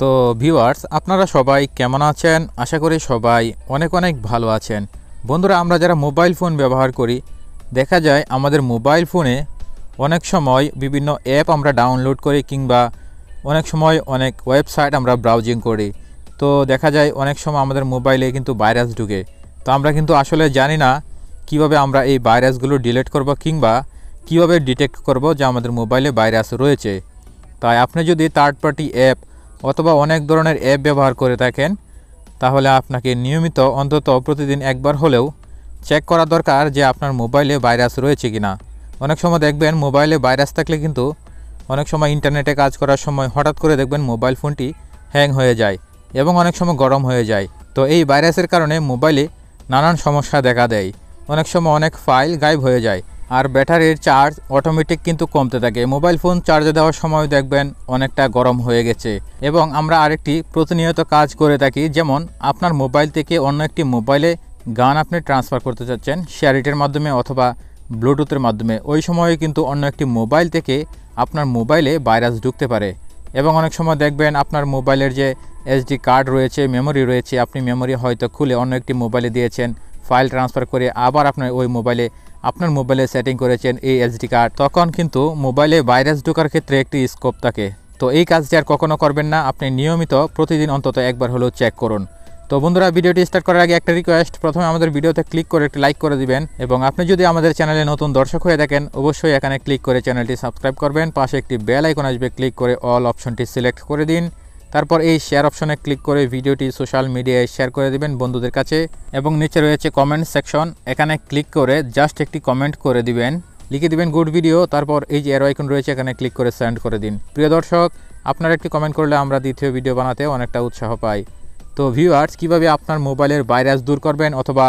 তো ভিউয়ার্স আপনারা সবাই কেমন আছেন আশা করি সবাই অনেক অনেক ভালো আছেন বন্ধুরা আমরা যারা মোবাইল ফোন ব্যবহার করি দেখা যায় আমাদের মোবাইল ফোনে অনেক সময় বিভিন্ন অ্যাপ আমরা ডাউনলোড করি কিংবা অনেক সময় অনেক ওয়েবসাইট আমরা ব্রাউজিং করি তো দেখা যায় অনেক সময় আমাদের মোবাইলে কিন্তু ভাইরাস ঢুকে তো আমরা কিন্তু আসলে জানি না কিভাবে আমরা এই ভাইরাসগুলো ডিলেট করব কিংবা কিভাবে ডিটেক্ট করব যে আমাদের মোবাইলে ভাইরাস রয়েছে তাই আপনি যদি থার্ড পার্টি অ্যাপ অথবা অনেক ধরনের অ্যাপ ব্যবহার করে থাকেন তাহলে আপনাকে নিয়মিত অন্তত প্রতিদিন একবার হলেও চেক করা দরকার যে আপনার মোবাইলে ভাইরাস রয়েছে কি না অনেক সময় দেখবেন মোবাইলে ভাইরাস থাকলে কিন্তু অনেক সময় ইন্টারনেটে কাজ করার সময় হঠাৎ করে দেখবেন মোবাইল ফোনটি হ্যাং হয়ে যায় এবং অনেক সময় গরম হয়ে যায় তো এই ভাইরাসের কারণে মোবাইলে নানান সমস্যা দেখা দেয় অনেক সময় অনেক ফাইল গায়েব হয়ে যায় আর ব্যাটারির চার্জ অটোমেটিক কিন্তু কমতে থাকে মোবাইল ফোন চার্জে দেওয়ার সময় দেখবেন অনেকটা গরম হয়ে গেছে এবং আমরা আরেকটি প্রতিনিয়ত কাজ করে থাকি যেমন আপনার মোবাইল থেকে অন্য একটি মোবাইলে গান আপনি ট্রান্সফার করতে চাচ্ছেন শেয়ারিটের মাধ্যমে অথবা ব্লুটুথের মাধ্যমে ওই সময়ে কিন্তু অন্য একটি মোবাইল থেকে আপনার মোবাইলে ভাইরাস ঢুকতে পারে এবং অনেক সময় দেখবেন আপনার মোবাইলের যে এসডি কার্ড রয়েছে মেমোরি রয়েছে আপনি মেমোরি হয়তো খুলে অন্য একটি মোবাইলে দিয়েছেন ফাইল ট্রান্সফার করে আবার আপনার ওই মোবাইলে আপনার মোবাইলে সেটিং করেছেন এই এসডি কার্ড তখন কিন্তু মোবাইলে ভাইরাস ঢোকার ক্ষেত্রে একটি স্কোপ থাকে তো এই কাজটি আর কখনও করবেন না আপনি নিয়মিত প্রতিদিন অন্তত একবার হলেও চেক করুন তো বন্ধুরা ভিডিওটি স্টার্ট করার আগে একটা রিকোয়েস্ট প্রথমে আমাদের ভিডিওতে ক্লিক করে একটি লাইক করে দিবেন এবং আপনি যদি আমাদের চ্যানেলে নতুন দর্শক হয়ে থাকেন অবশ্যই এখানে ক্লিক করে চ্যানেলটি সাবস্ক্রাইব করবেন পাশে একটি বেল আইকন আসবে ক্লিক করে অল অপশনটি সিলেক্ট করে দিন তারপর এই শেয়ার অপশনে ক্লিক করে ভিডিওটি সোশ্যাল মিডিয়ায় শেয়ার করে দেবেন বন্ধুদের কাছে এবং নিচে রয়েছে কমেন্ট সেকশন এখানে ক্লিক করে জাস্ট একটি কমেন্ট করে দিবেন লিখে দিবেন গুড ভিডিও তারপর এই যে এরোয়াইকন রয়েছে এখানে ক্লিক করে সেন্ড করে দিন প্রিয় দর্শক আপনারা একটি কমেন্ট করলে আমরা দ্বিতীয় ভিডিও বানাতে অনেকটা উৎসাহ পাই তো ভিউয়ার্স কিভাবে আপনার মোবাইলের ভাইরাস দূর করবেন অথবা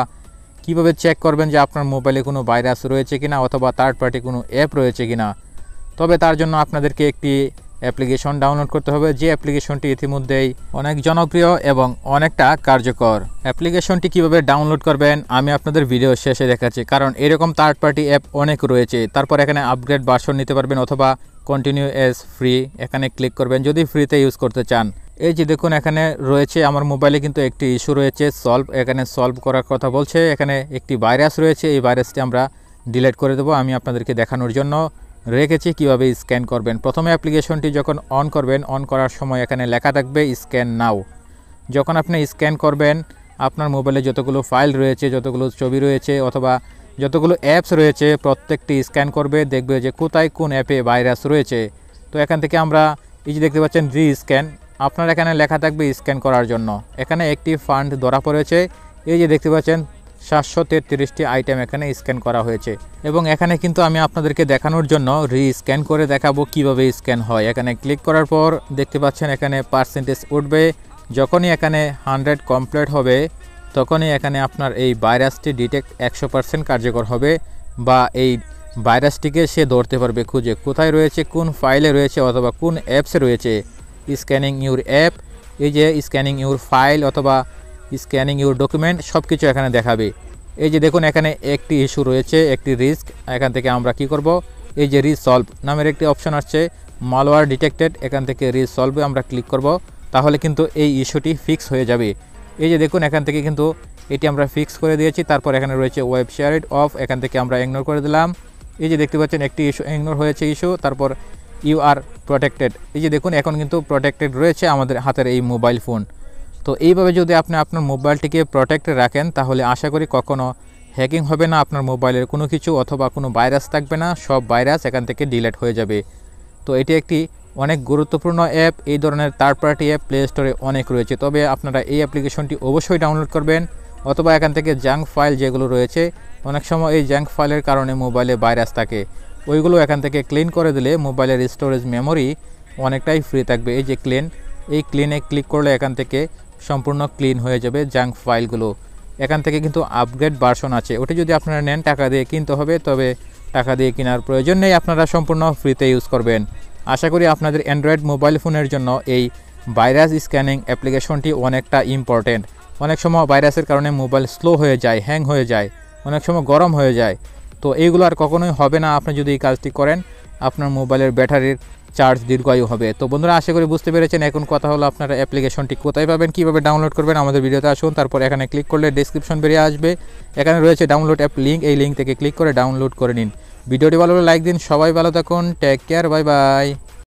কিভাবে চেক করবেন যে আপনার মোবাইলে কোনো ভাইরাস রয়েছে কিনা অথবা থার্ড পার্টি কোনো অ্যাপ রয়েছে কিনা তবে তার জন্য আপনাদেরকে একটি অ্যাপ্লিকেশন ডাউনলোড করতে হবে যে অ্যাপ্লিকেশনটি ইতিমধ্যেই অনেক জনপ্রিয় এবং অনেকটা কার্যকর অ্যাপ্লিকেশনটি কিভাবে ডাউনলোড করবেন আমি আপনাদের ভিডিও শেষে দেখাচ্ছি কারণ এরকম থার্ড পার্টি অ্যাপ অনেক রয়েছে তারপর এখানে আপগ্রেড বাসন নিতে পারবেন অথবা কন্টিনিউ এস ফ্রি এখানে ক্লিক করবেন যদি ফ্রিতে ইউজ করতে চান এই যে দেখুন এখানে রয়েছে আমার মোবাইলে কিন্তু একটি ইস্যু রয়েছে সলভ এখানে সলভ করার কথা বলছে এখানে একটি ভাইরাস রয়েছে এই ভাইরাসটি আমরা ডিলেট করে দেবো আমি আপনাদেরকে দেখানোর জন্য রেখেছি কিভাবে স্ক্যান করবেন প্রথমে অ্যাপ্লিকেশনটি যখন অন করবেন অন করার সময় এখানে লেখা থাকবে স্ক্যান নাও যখন আপনি স্ক্যান করবেন আপনার মোবাইলে যতগুলো ফাইল রয়েছে যতগুলো ছবি রয়েছে অথবা যতগুলো অ্যাপস রয়েছে প্রত্যেকটি স্ক্যান করবে দেখবে যে কোথায় কোন অ্যাপে ভাইরাস রয়েছে তো এখান থেকে আমরা এই যে দেখতে পাচ্ছেন রি স্ক্যান আপনার এখানে লেখা থাকবে স্ক্যান করার জন্য এখানে একটি ফান্ড ধরা পড়েছে এই যে দেখতে পাচ্ছেন সাতশো তেত্রিশটি আইটেম এখানে স্ক্যান করা হয়েছে এবং এখানে কিন্তু আমি আপনাদেরকে দেখানোর জন্য রি স্ক্যান করে দেখাবো কিভাবে স্ক্যান হয় এখানে ক্লিক করার পর দেখতে পাচ্ছেন এখানে পার্সেন্টেজ উঠবে যখনই এখানে হান্ড্রেড কমপ্লিট হবে তখনই এখানে আপনার এই ভাইরাসটি ডিটেক্ট একশো পার্সেন্ট কার্যকর হবে বা এই ভাইরাসটিকে সে ধরতে পারবে খুঁজে কোথায় রয়েছে কোন ফাইলে রয়েছে অথবা কোন অ্যাপসে রয়েছে স্ক্যানিং ইউর অ্যাপ এই যে স্ক্যানিং ইউর ফাইল অথবা স্ক্যানিং ইউর ডকুমেন্ট সব কিছু এখানে দেখাবে এই যে দেখুন এখানে একটি ইস্যু রয়েছে একটি রিস্ক এখান থেকে আমরা কি করব এই যে রিসলভ নামের একটি অপশন আসছে মালওয়ার ডিটেক্টেড এখান থেকে রিসলভে আমরা ক্লিক করব তাহলে কিন্তু এই ইস্যুটি ফিক্স হয়ে যাবে এই যে দেখুন এখান থেকে কিন্তু এটি আমরা ফিক্স করে দিয়েছি তারপর এখানে রয়েছে ওয়েব শেয়ারেড অফ এখান থেকে আমরা ইগনোর করে দিলাম এই যে দেখতে পাচ্ছেন একটি ইস্যু ইগনোর হয়েছে ইস্যু তারপর ইউ আর প্রোটেক্টেড এই যে দেখুন এখন কিন্তু প্রোটেক্টেড রয়েছে আমাদের হাতের এই মোবাইল ফোন তো এইভাবে যদি আপনি আপনার মোবাইলটিকে প্রোটেক্টে রাখেন তাহলে আশা করি কখনও হ্যাকিং হবে না আপনার মোবাইলের কোনো কিছু অথবা কোনো ভাইরাস থাকবে না সব ভাইরাস এখান থেকে ডিলেট হয়ে যাবে তো এটি একটি অনেক গুরুত্বপূর্ণ অ্যাপ এই ধরনের থার্ড পার্টি অ্যাপ প্লে স্টোরে অনেক রয়েছে তবে আপনারা এই অ্যাপ্লিকেশনটি অবশ্যই ডাউনলোড করবেন অথবা এখান থেকে জাঙ্ক ফাইল যেগুলো রয়েছে অনেক সময় এই জাঙ্ক ফাইলের কারণে মোবাইলে ভাইরাস থাকে ওইগুলো এখান থেকে ক্লিন করে দিলে মোবাইলের স্টোরেজ মেমোরি অনেকটাই ফ্রি থাকবে এই যে ক্লিন এই ক্লিনে ক্লিক করলে এখান থেকে সম্পূর্ণ ক্লিন হয়ে যাবে জাঙ্ক ফাইলগুলো এখান থেকে কিন্তু আপগ্রেড ভার্সন আছে ওটি যদি আপনারা নেন টাকা দিয়ে কিনতে হবে তবে টাকা দিয়ে কেনার প্রয়োজন নেই আপনারা সম্পূর্ণ ফ্রিতে ইউজ করবেন আশা করি আপনাদের অ্যান্ড্রয়েড মোবাইল ফোনের জন্য এই ভাইরাস স্ক্যানিং অ্যাপ্লিকেশনটি অনেকটা ইম্পর্টেন্ট অনেক সময় ভাইরাসের কারণে মোবাইল স্লো হয়ে যায় হ্যাং হয়ে যায় অনেক সময় গরম হয়ে যায় তো এইগুলো আর কখনোই হবে না আপনি যদি এই কাজটি করেন আপনার মোবাইলের ব্যাটারির চার্জ দীর্ঘায়ু হবে তো বন্ধুরা আশা করি বুঝতে পেরেছেন এখন কথা হলো আপনারা অ্যাপ্লিকেশনটি কোথায় পাবেন কীভাবে ডাউনলোড করবেন আমাদের ভিডিওতে আসুন তারপর এখানে ক্লিক করলে ডিসক্রিপশন বেরিয়ে আসবে এখানে রয়েছে ডাউনলোড অ্যাপ লিঙ্ক এই লিঙ্ক থেকে ক্লিক করে ডাউনলোড করে নিন ভিডিওটি ভালো লাইক দিন সবাই ভালো থাকুন টেক কেয়ার বাই বাই